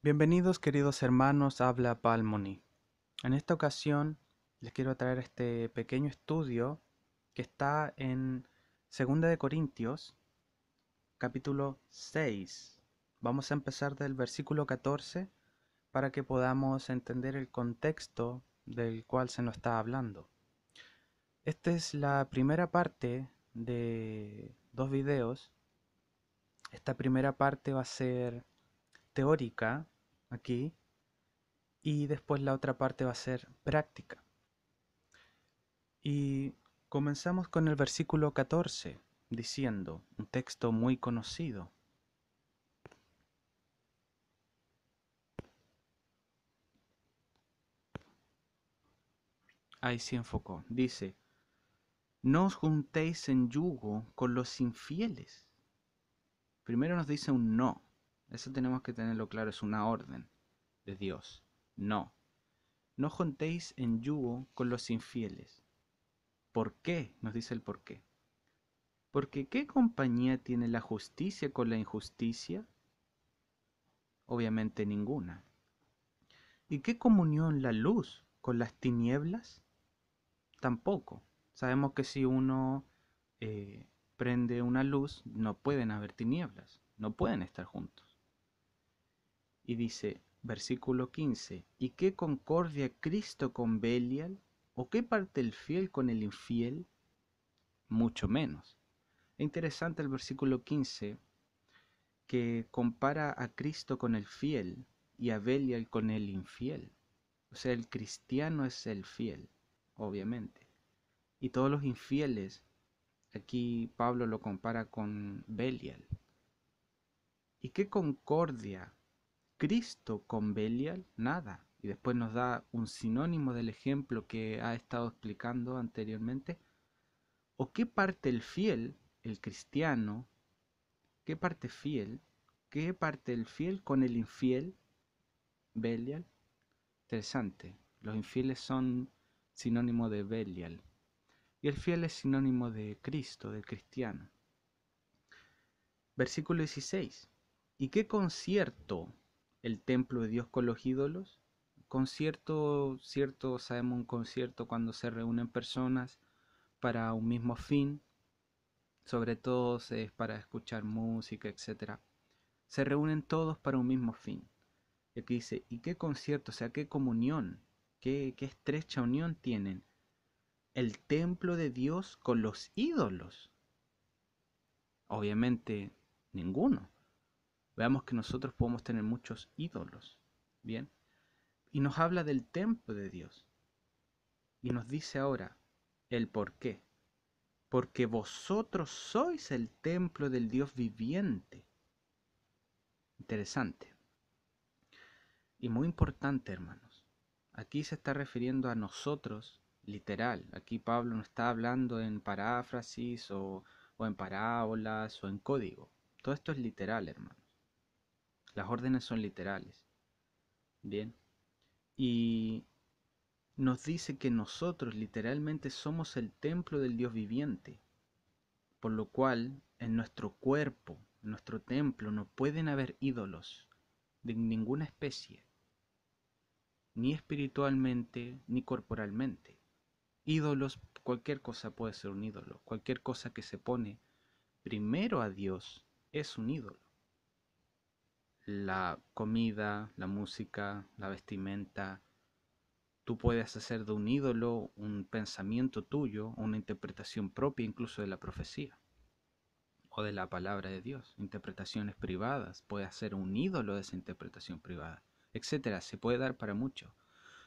Bienvenidos queridos hermanos, habla Palmoni. En esta ocasión les quiero traer este pequeño estudio que está en 2 de Corintios, capítulo 6. Vamos a empezar del versículo 14 para que podamos entender el contexto del cual se nos está hablando. Esta es la primera parte de dos videos. Esta primera parte va a ser teórica aquí y después la otra parte va a ser práctica. Y comenzamos con el versículo 14, diciendo, un texto muy conocido. Ahí se enfocó. Dice, no os juntéis en yugo con los infieles. Primero nos dice un no, eso tenemos que tenerlo claro, es una orden de Dios. No. No juntéis en yugo con los infieles. ¿Por qué? Nos dice el por qué. Porque ¿qué compañía tiene la justicia con la injusticia? Obviamente ninguna. ¿Y qué comunión la luz con las tinieblas? Tampoco. Sabemos que si uno eh, prende una luz, no pueden haber tinieblas, no pueden estar juntos. Y dice, versículo 15, ¿y qué concordia Cristo con Belial? ¿O qué parte el fiel con el infiel? Mucho menos. Es interesante el versículo 15 que compara a Cristo con el fiel y a Belial con el infiel. O sea, el cristiano es el fiel, obviamente. Y todos los infieles, aquí Pablo lo compara con Belial. ¿Y qué concordia Cristo con Belial, nada. Y después nos da un sinónimo del ejemplo que ha estado explicando anteriormente. ¿O qué parte el fiel, el cristiano, qué parte fiel, qué parte el fiel con el infiel, Belial? Interesante. Los infieles son sinónimo de Belial. Y el fiel es sinónimo de Cristo, del cristiano. Versículo 16. ¿Y qué concierto el templo de Dios con los ídolos. Concierto, cierto, sabemos un concierto cuando se reúnen personas para un mismo fin, sobre todo es para escuchar música, etc. Se reúnen todos para un mismo fin. Y aquí dice, ¿y qué concierto, o sea, qué comunión, qué, qué estrecha unión tienen el templo de Dios con los ídolos? Obviamente, ninguno. Veamos que nosotros podemos tener muchos ídolos. Bien. Y nos habla del templo de Dios. Y nos dice ahora el por qué. Porque vosotros sois el templo del Dios viviente. Interesante. Y muy importante, hermanos. Aquí se está refiriendo a nosotros, literal. Aquí Pablo no está hablando en paráfrasis o, o en parábolas o en código. Todo esto es literal, hermano. Las órdenes son literales. Bien. Y nos dice que nosotros literalmente somos el templo del Dios viviente, por lo cual en nuestro cuerpo, en nuestro templo, no pueden haber ídolos de ninguna especie, ni espiritualmente ni corporalmente. Ídolos, cualquier cosa puede ser un ídolo, cualquier cosa que se pone primero a Dios es un ídolo la comida, la música, la vestimenta. Tú puedes hacer de un ídolo un pensamiento tuyo, una interpretación propia incluso de la profecía o de la palabra de Dios, interpretaciones privadas, puedes hacer un ídolo de esa interpretación privada, etcétera, se puede dar para mucho.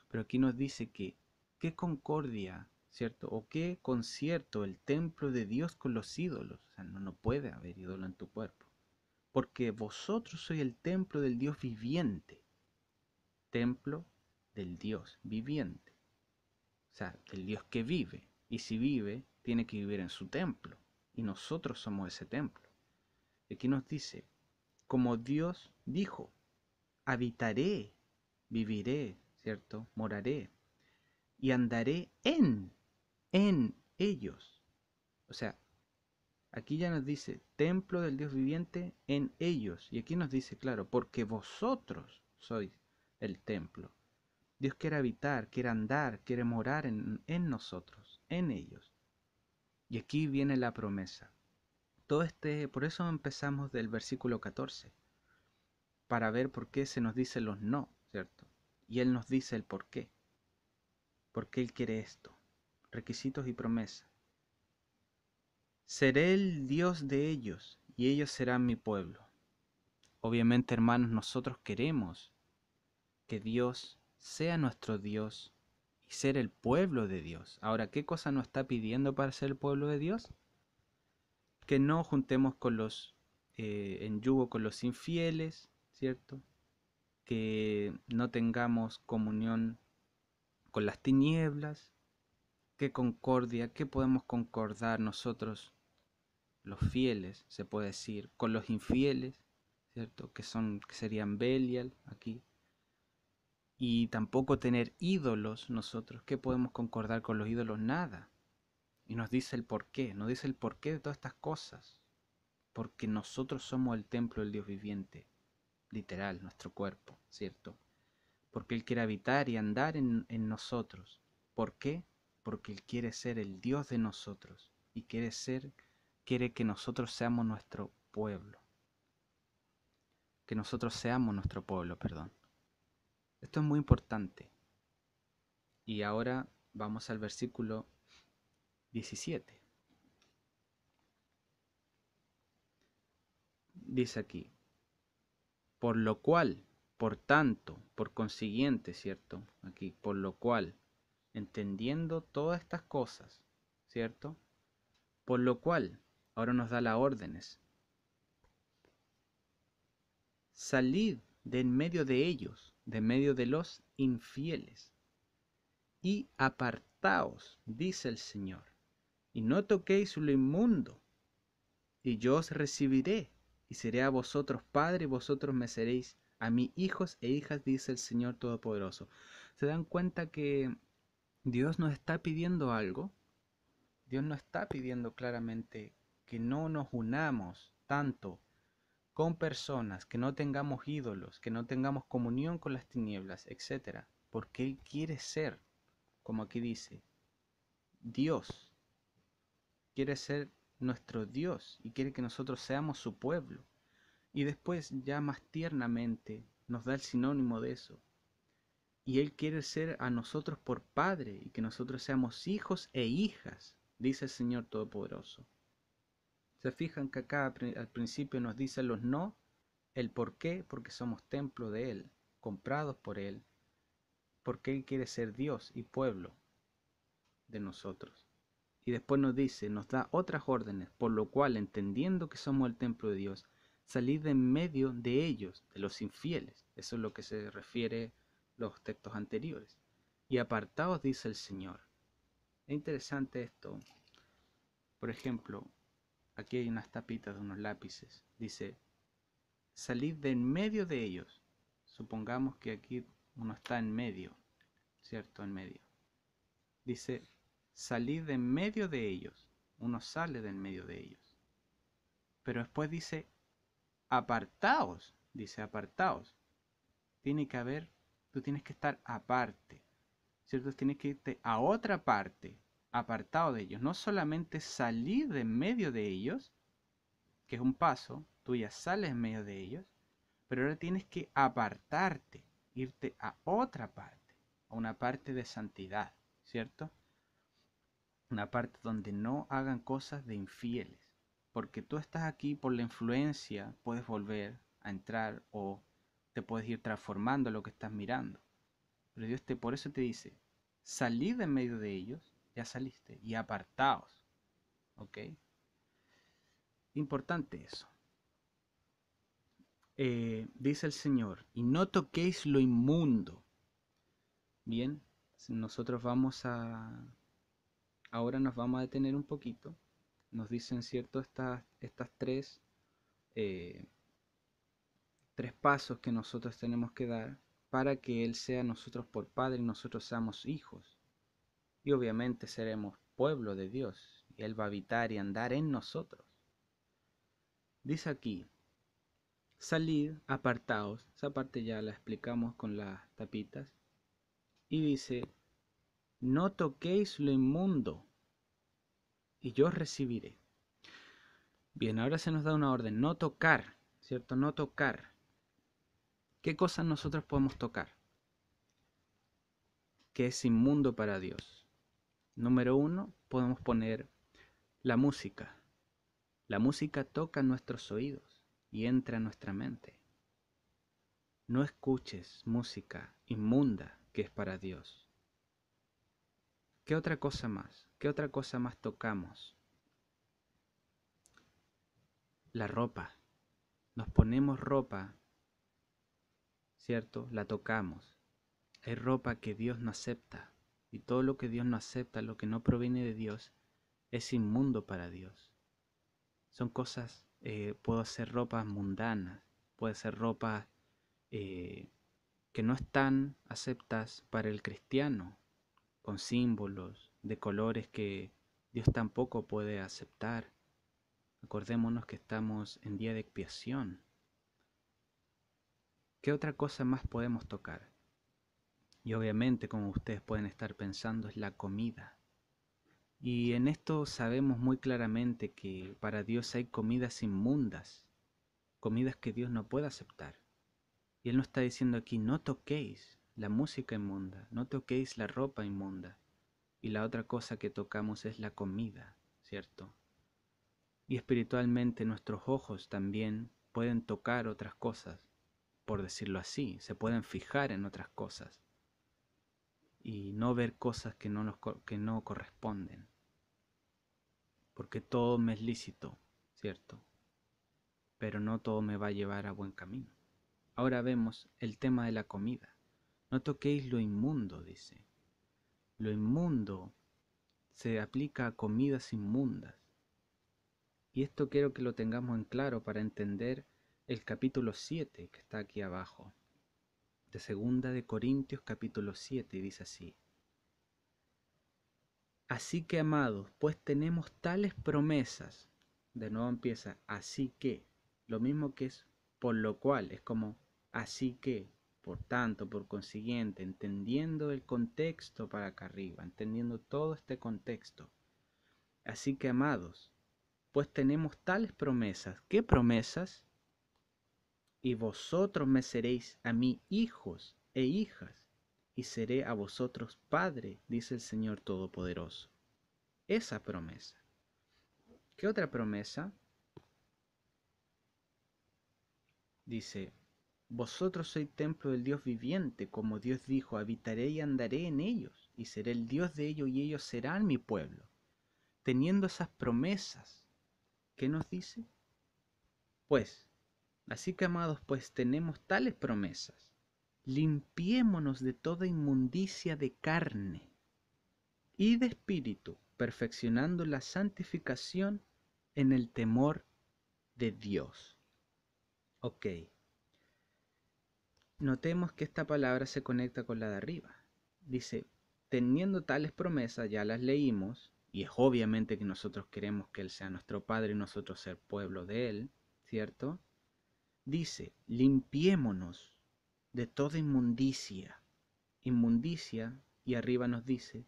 Pero aquí nos dice que qué concordia, ¿cierto? O qué concierto el templo de Dios con los ídolos. O sea, no, no puede haber ídolo en tu cuerpo porque vosotros sois el templo del Dios viviente. Templo del Dios viviente. O sea, del Dios que vive. Y si vive, tiene que vivir en su templo. Y nosotros somos ese templo. Y aquí nos dice, como Dios dijo, habitaré, viviré, ¿cierto? Moraré. Y andaré en, en ellos. O sea, Aquí ya nos dice templo del Dios viviente en ellos. Y aquí nos dice, claro, porque vosotros sois el templo. Dios quiere habitar, quiere andar, quiere morar en, nosotros, en ellos. Y aquí viene la promesa. Todo este, por eso empezamos del versículo 14, para ver por qué se nos dice los no, ¿cierto? Y Él nos dice el por qué. Porque Él quiere esto, requisitos y promesas. Seré el Dios de ellos y ellos serán mi pueblo. Obviamente, hermanos, nosotros queremos que Dios sea nuestro Dios y ser el pueblo de Dios. Ahora, ¿qué cosa nos está pidiendo para ser el pueblo de Dios? Que no juntemos con los eh, en yugo con los infieles, ¿cierto? Que no tengamos comunión con las tinieblas, qué concordia, qué podemos concordar nosotros los fieles, se puede decir, con los infieles, ¿cierto? Que, son, que serían Belial aquí. Y tampoco tener ídolos nosotros. ¿Qué podemos concordar con los ídolos? Nada. Y nos dice el porqué, nos dice el porqué de todas estas cosas. Porque nosotros somos el templo del Dios viviente, literal, nuestro cuerpo, ¿cierto? Porque Él quiere habitar y andar en, en nosotros. ¿Por qué? Porque Él quiere ser el Dios de nosotros y quiere ser quiere que nosotros seamos nuestro pueblo. Que nosotros seamos nuestro pueblo, perdón. Esto es muy importante. Y ahora vamos al versículo 17. Dice aquí, por lo cual, por tanto, por consiguiente, ¿cierto? Aquí, por lo cual, entendiendo todas estas cosas, ¿cierto? Por lo cual, ahora nos da las órdenes. Salid de en medio de ellos, de en medio de los infieles, y apartaos, dice el Señor, y no toquéis lo inmundo, y yo os recibiré, y seré a vosotros padre, y vosotros me seréis a mí hijos e hijas, dice el Señor Todopoderoso. ¿Se dan cuenta que Dios nos está pidiendo algo? Dios no está pidiendo claramente que no nos unamos tanto con personas, que no tengamos ídolos, que no tengamos comunión con las tinieblas, etc. Porque Él quiere ser, como aquí dice, Dios. Quiere ser nuestro Dios y quiere que nosotros seamos su pueblo. Y después ya más tiernamente nos da el sinónimo de eso. Y Él quiere ser a nosotros por Padre y que nosotros seamos hijos e hijas, dice el Señor Todopoderoso. Se fijan que acá al principio nos dicen los no, el por qué, porque somos templo de Él, comprados por Él, porque Él quiere ser Dios y pueblo de nosotros. Y después nos dice, nos da otras órdenes, por lo cual, entendiendo que somos el templo de Dios, salid de en medio de ellos, de los infieles. Eso es lo que se refiere los textos anteriores. Y apartaos, dice el Señor. Es interesante esto. Por ejemplo, Aquí hay unas tapitas de unos lápices. Dice, salid de en medio de ellos. Supongamos que aquí uno está en medio, ¿cierto? En medio. Dice, salid de en medio de ellos. Uno sale de en medio de ellos. Pero después dice, apartaos. Dice, apartaos. Tiene que haber, tú tienes que estar aparte. ¿Cierto? Tienes que irte a otra parte apartado de ellos, no solamente salir de medio de ellos, que es un paso, tú ya sales en medio de ellos, pero ahora tienes que apartarte, irte a otra parte, a una parte de santidad, ¿cierto? Una parte donde no hagan cosas de infieles, porque tú estás aquí por la influencia, puedes volver a entrar o te puedes ir transformando lo que estás mirando. Pero Dios te por eso te dice, salir de medio de ellos ya saliste, y apartaos. ¿Ok? Importante eso. Eh, dice el Señor, y no toquéis lo inmundo. Bien, nosotros vamos a... Ahora nos vamos a detener un poquito. Nos dicen, ¿cierto? Estas, estas tres... Eh, tres pasos que nosotros tenemos que dar para que Él sea nosotros por Padre y nosotros seamos hijos. Y obviamente seremos pueblo de Dios, y Él va a habitar y andar en nosotros. Dice aquí, salid apartaos, esa parte ya la explicamos con las tapitas, y dice, no toquéis lo inmundo, y yo recibiré. Bien, ahora se nos da una orden, no tocar, ¿cierto? No tocar. ¿Qué cosas nosotros podemos tocar? Que es inmundo para Dios. Número uno, podemos poner la música. La música toca nuestros oídos y entra en nuestra mente. No escuches música inmunda que es para Dios. ¿Qué otra cosa más? ¿Qué otra cosa más tocamos? La ropa. Nos ponemos ropa, ¿cierto? La tocamos. Hay ropa que Dios no acepta y todo lo que Dios no acepta, lo que no proviene de Dios, es inmundo para Dios. Son cosas, eh, puedo hacer ropas mundanas, puede ser ropas eh, que no están aceptas para el cristiano, con símbolos de colores que Dios tampoco puede aceptar. Acordémonos que estamos en día de expiación. ¿Qué otra cosa más podemos tocar? Y obviamente, como ustedes pueden estar pensando, es la comida. Y en esto sabemos muy claramente que para Dios hay comidas inmundas, comidas que Dios no puede aceptar. Y Él nos está diciendo aquí, no toquéis la música inmunda, no toquéis la ropa inmunda. Y la otra cosa que tocamos es la comida, ¿cierto? Y espiritualmente nuestros ojos también pueden tocar otras cosas, por decirlo así, se pueden fijar en otras cosas y no ver cosas que no, nos, que no corresponden. Porque todo me es lícito, ¿cierto? Pero no todo me va a llevar a buen camino. Ahora vemos el tema de la comida. No toquéis lo inmundo, dice. Lo inmundo se aplica a comidas inmundas. Y esto quiero que lo tengamos en claro para entender el capítulo 7 que está aquí abajo de Segunda de Corintios capítulo 7 dice así. Así que amados, pues tenemos tales promesas. De nuevo empieza, así que, lo mismo que es por lo cual, es como así que, por tanto, por consiguiente, entendiendo el contexto para acá arriba, entendiendo todo este contexto. Así que, amados, pues tenemos tales promesas. ¿Qué promesas? y vosotros me seréis a mí hijos e hijas, y seré a vosotros Padre, dice el Señor Todopoderoso. Esa promesa. ¿Qué otra promesa? Dice, vosotros sois templo del Dios viviente, como Dios dijo, habitaré y andaré en ellos, y seré el Dios de ellos y ellos serán mi pueblo. Teniendo esas promesas, ¿qué nos dice? Pues, Así que, amados, pues tenemos tales promesas. Limpiémonos de toda inmundicia de carne y de espíritu, perfeccionando la santificación en el temor de Dios. Ok. Notemos que esta palabra se conecta con la de arriba. Dice, teniendo tales promesas, ya las leímos, y es obviamente que nosotros queremos que Él sea nuestro Padre y nosotros ser pueblo de Él, ¿cierto? dice, limpiémonos de toda inmundicia. Inmundicia, y arriba nos dice,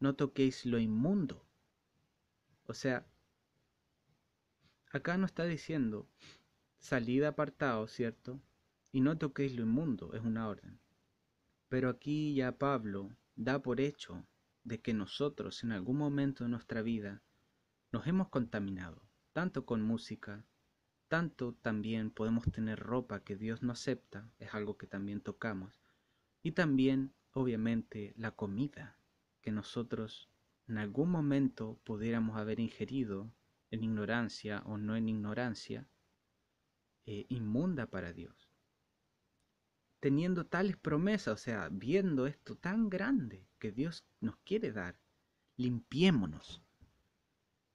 no toquéis lo inmundo. O sea, acá no está diciendo salid apartado, ¿cierto? Y no toquéis lo inmundo, es una orden. Pero aquí ya Pablo da por hecho de que nosotros en algún momento de nuestra vida nos hemos contaminado, tanto con música, tanto también podemos tener ropa que Dios no acepta, es algo que también tocamos, y también, obviamente, la comida que nosotros en algún momento pudiéramos haber ingerido en ignorancia o no en ignorancia, eh, inmunda para Dios. Teniendo tales promesas, o sea, viendo esto tan grande que Dios nos quiere dar, limpiémonos.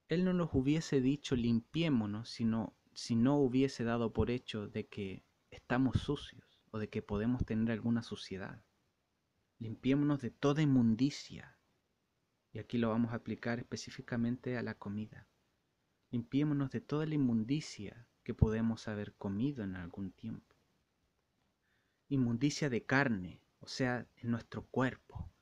Él no nos hubiese dicho limpiémonos, sino si no hubiese dado por hecho de que estamos sucios o de que podemos tener alguna suciedad. Limpiémonos de toda inmundicia. Y aquí lo vamos a aplicar específicamente a la comida. Limpiémonos de toda la inmundicia que podemos haber comido en algún tiempo. Inmundicia de carne, o sea, en nuestro cuerpo.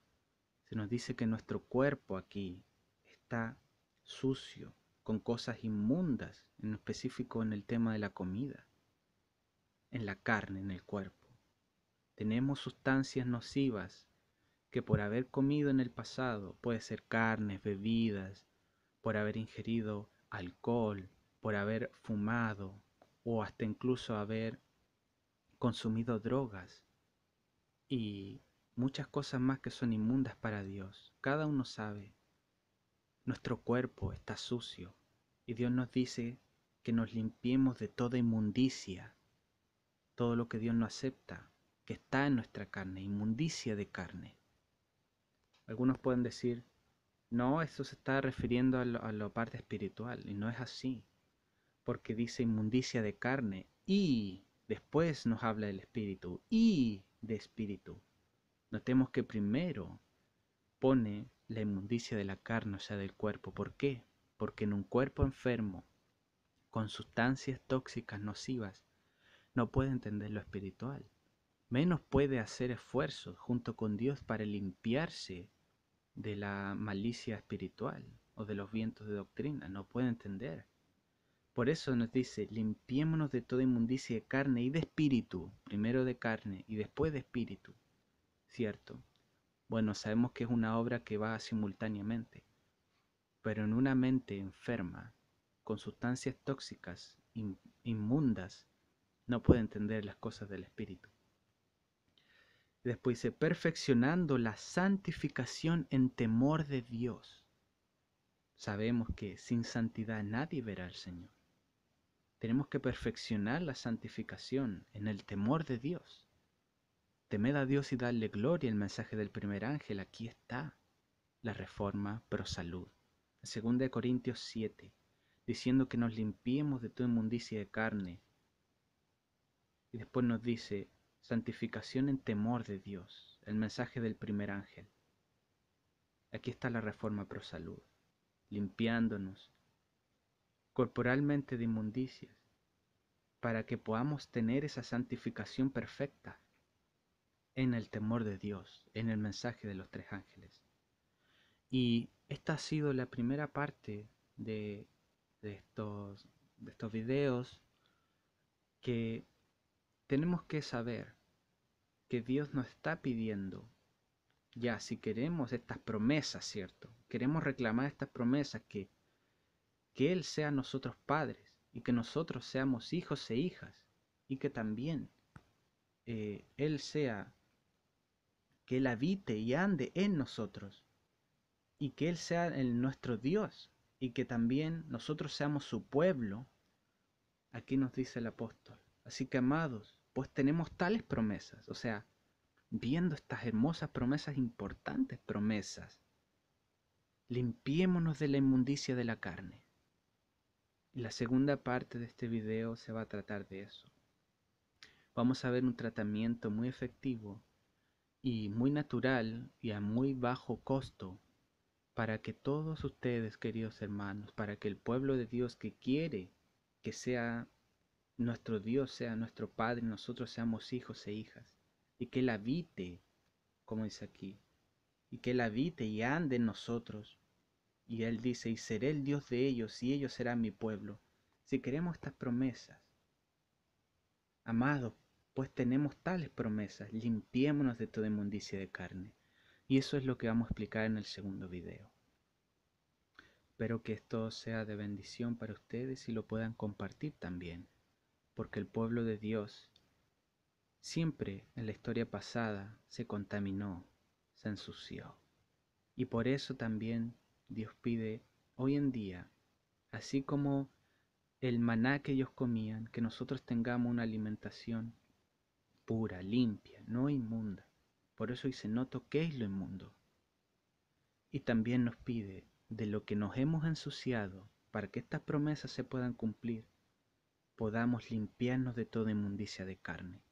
Se nos dice que nuestro cuerpo aquí está sucio, con cosas inmundas, en específico en el tema de la comida, en la carne, en el cuerpo. Tenemos sustancias nocivas que por haber comido en el pasado, puede ser carnes, bebidas, por haber ingerido alcohol, por haber fumado o hasta incluso haber consumido drogas y muchas cosas más que son inmundas para Dios. Cada uno sabe. Nuestro cuerpo está sucio, y Dios nos dice que nos limpiemos de toda inmundicia, todo lo que Dios no acepta, que está en nuestra carne, inmundicia de carne. Algunos pueden decir, no, esto se está refiriendo a, la parte espiritual, y no es así, porque dice inmundicia de carne, y después nos habla del espíritu, y de espíritu. Notemos que primero pone la inmundicia de la carne, o sea, del cuerpo. ¿Por qué? porque en un cuerpo enfermo, con sustancias tóxicas nocivas, no puede entender lo espiritual, menos puede hacer esfuerzos junto con Dios para limpiarse de la malicia espiritual o de los vientos de doctrina, no puede entender. Por eso nos dice, limpiémonos de toda inmundicia de carne y de espíritu, primero de carne y después de espíritu, ¿cierto? Bueno, sabemos que es una obra que va simultáneamente pero en una mente enferma, con sustancias tóxicas, inmundas, no puede entender las cosas del Espíritu. Después dice, perfeccionando la santificación en temor de Dios. Sabemos que sin santidad nadie verá al Señor. Tenemos que perfeccionar la santificación en el temor de Dios. Temed a Dios y darle gloria. El mensaje del primer ángel aquí está. La reforma pro salud. 2 Corintios 7, diciendo que nos limpiemos de toda inmundicia de carne. Y después nos dice, santificación en temor de Dios, el mensaje del primer ángel. Aquí está la reforma pro salud, limpiándonos corporalmente de inmundicias, para que podamos tener esa santificación perfecta en el temor de Dios, en el mensaje de los tres ángeles. Y esta ha sido la primera parte de, estos, de estos videos que tenemos que saber que Dios nos está pidiendo, ya si queremos estas promesas, ¿cierto? Queremos reclamar estas promesas que, que Él sea nosotros padres y que nosotros seamos hijos e hijas y que también eh, Él sea, que Él habite y ande en nosotros y que Él sea el, nuestro Dios y que también nosotros seamos su pueblo. Aquí nos dice el apóstol. Así que amados, pues tenemos tales promesas, o sea, viendo estas hermosas promesas, importantes promesas, limpiémonos de la inmundicia de la carne. la segunda parte de este video se va a tratar de eso. Vamos a ver un tratamiento muy efectivo y muy natural y a muy bajo costo para que todos ustedes, queridos hermanos, para que el pueblo de Dios que quiere que sea nuestro Dios, sea nuestro Padre, nosotros seamos hijos e hijas, y que Él habite, como dice aquí, y que Él habite y ande en nosotros. Y Él dice, y seré el Dios de ellos, y ellos serán mi pueblo. Si queremos estas promesas, amados, pues tenemos tales promesas, limpiémonos de toda inmundicia de carne y eso es lo que vamos a explicar en el segundo video. Espero que esto sea de bendición para ustedes y lo puedan compartir también, porque el pueblo de Dios siempre en la historia pasada se contaminó, se ensució. Y por eso también Dios pide hoy en día, así como el maná que ellos comían, que nosotros tengamos una alimentación pura, limpia, no inmunda por eso dice, no toquéis lo inmundo. Y también nos pide, de lo que nos hemos ensuciado, para que estas promesas se puedan cumplir, podamos limpiarnos de toda inmundicia de carne.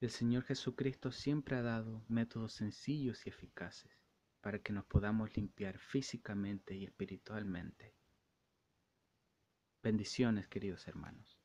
El Señor Jesucristo siempre ha dado métodos sencillos y eficaces para que nos podamos limpiar físicamente y espiritualmente. Bendiciones, queridos hermanos.